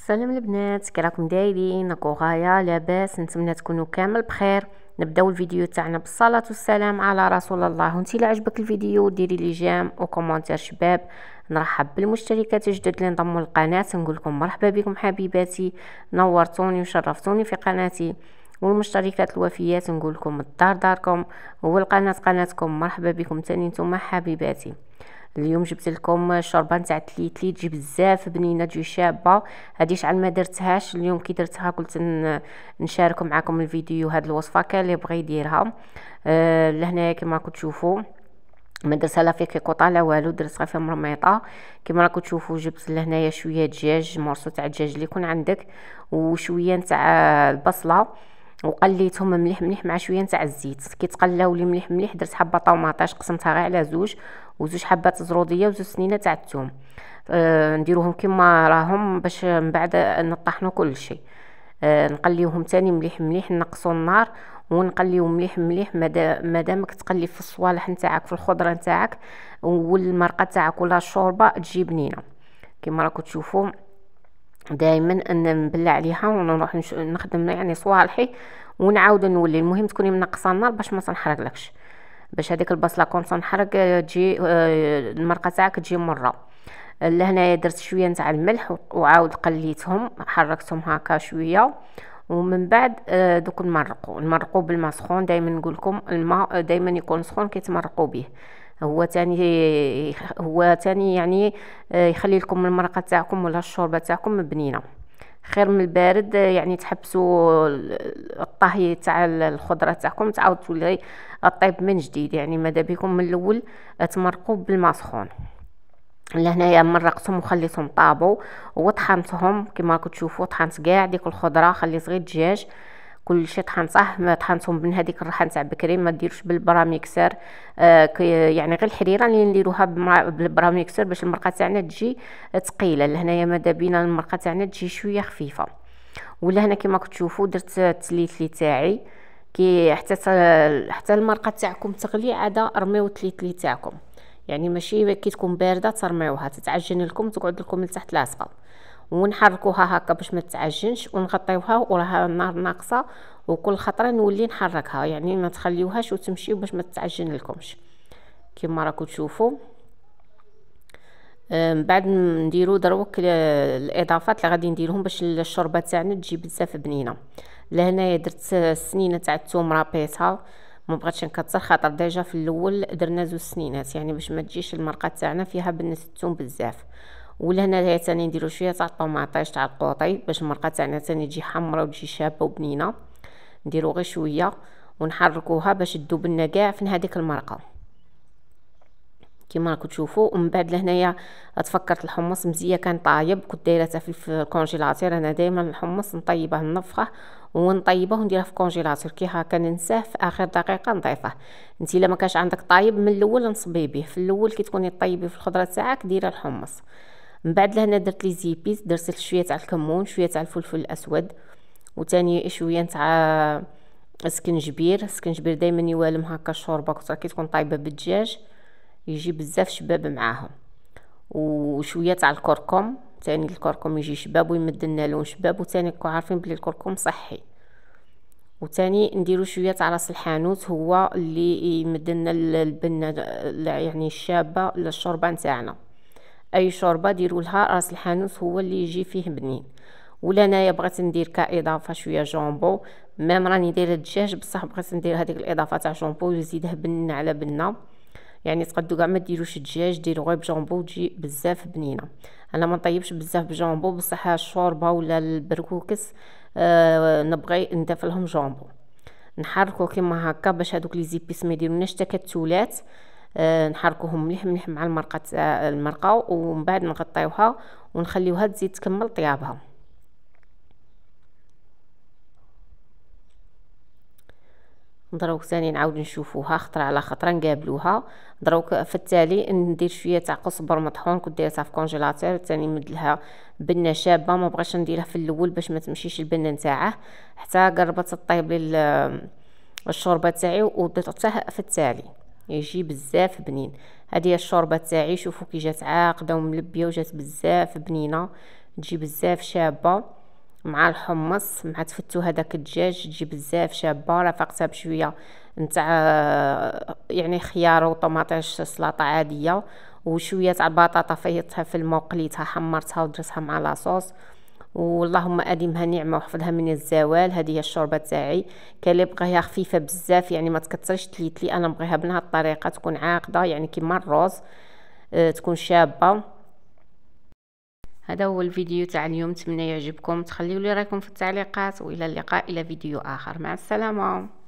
السلام البنات كيراكم دايرين غايا لاباس نتمنى تكونوا كامل بخير نبداو الفيديو تاعنا بالصلاه والسلام على رسول الله وانت الى عجبك الفيديو ديري لي جيم وكومونتير شباب نرحب بالمشتركات الجدد اللي انضموا للقناه نقول لكم مرحبا بكم حبيباتي نورتوني وشرفتوني في قناتي والمشتركات الوفيات نقول لكم الدار داركم والقناه قناتكم مرحبا بكم تاني نتوما حبيباتي اليوم جبت لكم الشوربه نتاع التليت اللي تجي بزاف بنينه تجي شابه هذه شحال ما درتهاش اليوم كي درتها قلت نشارك معكم الفيديو هاد الوصفه كان اللي بغى يديرها آه، لهنايا كما راكم تشوفوا ما درتها لا في كيكوطه لا والو درت غير فيها مرميطه كما راكم تشوفوا جبت لهنايا شويه دجاج مرصو تاع الدجاج اللي يكون عندك وشويه نتاع البصله وقليتهم مليح مليح مع شويه نتاع الزيت تقلاو لي مليح مليح درت حبه طوماطاش قسمتها غير على زوج وزوج حبات زروديه وزوج سنينه تاع الثوم أه نديروهم كما راهم باش من بعد نطحنوا كل شيء أه نقليوهم تاني مليح مليح نقصوا النار ونقليو مليح مليح مادامك تقلي في الصوالح نتاعك في الخضره نتاعك والمرقه نتاعك ولا الشوربه تجي بنينه كما راكم تشوفوا دائما ان نبلع عليها ونروح نخدم يعني صوالحي ونعاود نولي المهم تكوني منقصه النار باش ما تنحرقلكش باش هذيك البصله كون تنحرق آه، تجي آه، المرقه تاعك تجي مره لهنايا درت شويه نتاع الملح وعاود قليتهم حركتهم هكا شويه ومن بعد آه، دوك نمرقو نمرقو بالماء سخون دائما نقول لكم الماء دائما يكون سخون كيتمرقوا به هو تاني هو تاني يعني آه، يخلي لكم المرقه تاعكم ولا الشوربه تاعكم بنينه خير من البارد آه، يعني تحبسوا الطهي تاع الخضره تاعكم تعاود تولي طيب من جديد يعني ماذا بكم من الاول تمرقوا بالماء سخون لهنايا مرقتهم وخليتهم طابو وطحنتهم كما راكم تشوفوا طحنت كاع ديك الخضره خليت غير الدجاج كل شيء ما طحنتهم من هذيك الريحه نتاع بكري ما ديروش بالبراميكسر آه، يعني غير الحريره اللي نديروها بالبراميكسر باش المرقه تاعنا تجي ثقيله لهنايا ماذا بينا المرقه تاعنا تجي شويه خفيفه ولا هنا كما كتشوفوا درت التليتلي تاعي كي حتى حتى المرقه تاعكم تغلي عاد ارميو التليتلي تاعكم يعني ماشي كي تكون بارده ترميوها تتعجن لكم تقعد لكم لتحت لاصقه ونحركوها هكا باش ما تعجنش ونغطيوها وراها النار ناقصه وكل خطره نولي نحركها يعني ما تخليوهاش وتمشيو باش ما تعجن لكمش كما راكم تشوفوا آه، من بعد نديرو دروك الاضافات اللي غادي نديرهم باش الشوربه تاعنا تجي بزاف بنينه لهنايا درت السنينه تاع الثوم رابيتها ما بغيتش نكثر خاطر ديجا في الاول درنا زوج سنينات يعني باش ما تجيش المرقه تاعنا فيها بنه الثوم بزاف ولا هنا ثاني نديرو شويه تاع الطوماطيش تاع القوطي باش المرقه تاعنا ثاني تجي حمراء وتجي شابه وبنينه نديرو غير شويه ونحركوها باش تذوب لنا كاع في هذيك المرقه كيما راكم تشوفوا ومن بعد لهنايا تفكرت الحمص مزيه كان طايب كنت دايرته في الكونجيلاتير انا دائما الحمص نطيبه ننفخه ونطيبه ونديره في الكونجيلاتير كي هكا ننساه في اخر دقيقه نضيفه انت الا ما كانش عندك طايب من الاول نصبي به في الاول كي تكوني طيبي في الخضره تاعك ديري الحمص من بعد لهنا درت لي زيبيس درت شويه تاع الكمون شويه تاع الفلفل الاسود وثاني شويه تاع السكنجبير السكنجبير دائما يوالم هكا الشوربه كثر كي تكون طايبه بالدجاج يجي بزاف شباب معاهم وشويه تاع الكركم تاني الكركم يجي شباب ويمد لنا لون شباب وثاني راكم عارفين بلي الكركم صحي وثاني نديرو شويه تاع راس الحانوت هو اللي يمد لنا البنه يعني الشابه للشوربه نتاعنا اي شوربه ديروا لها راس الحانوت هو اللي يجي فيه بنين ولا انايا بغيت ندير كاضافه شويه جامبو مام راني دايره الدجاج بصح بغيت ندير هذيك الاضافه تاع جامبو ويزيدها بن على بنه يعني تقدو كاع ما ديروش الدجاج ديروا غير بجامبو تجي بزاف بنينه انا ما نطيبش بزاف بجامبو بصح الشوربه ولا البركوكس آه نبغي ندافلهم جامبو نحركو كيما هكا باش هادوك لي زيبيس ما يديرولناش تكتلات آه، نحركوهم مليح مليح مع المرقه تاع المرقه ومن بعد نغطيوها ونخليوها تزيد تكمل طيابها دروك ثاني نعاود نشوفوها خطره على خطره نقابلوها دروك في التالي ندير شويه تاع قزبر مطحون كنت دايرتها في كونجيلاتير ثاني نمدلها بنه شابه ما بغاش نديرها في الاول باش ما تمشيش البنه نتاعه حتى قربت تطيب لي الشوربه تاعي وديت في التالي يجي بزاف بنين هذه هي الشوربه تاعي شوفوا كي جات عاقده وملبيه وجات بزاف بنينه تجي بزاف شابه مع الحمص مع تفتو هذاك الدجاج تجي بزاف شابه رافقتها بشويه نتاع يعني خيار وطماطيش سلطه عاديه وشويه تاع البطاطا فايضتها في الماء قليتها حمرتها ودرتها مع لاصوص واللهم اديمها نعمه وحفظها من الزوال هذه هي الشوربه تاعي كلي بغيها خفيفه بزاف يعني ما تكثرش تليتلي انا بغيها بنها الطريقه تكون عاقده يعني كيما الروز أه تكون شابه هذا هو الفيديو تاع اليوم نتمنى يعجبكم تخليوا لي رايكم في التعليقات والى اللقاء الى فيديو اخر مع السلامه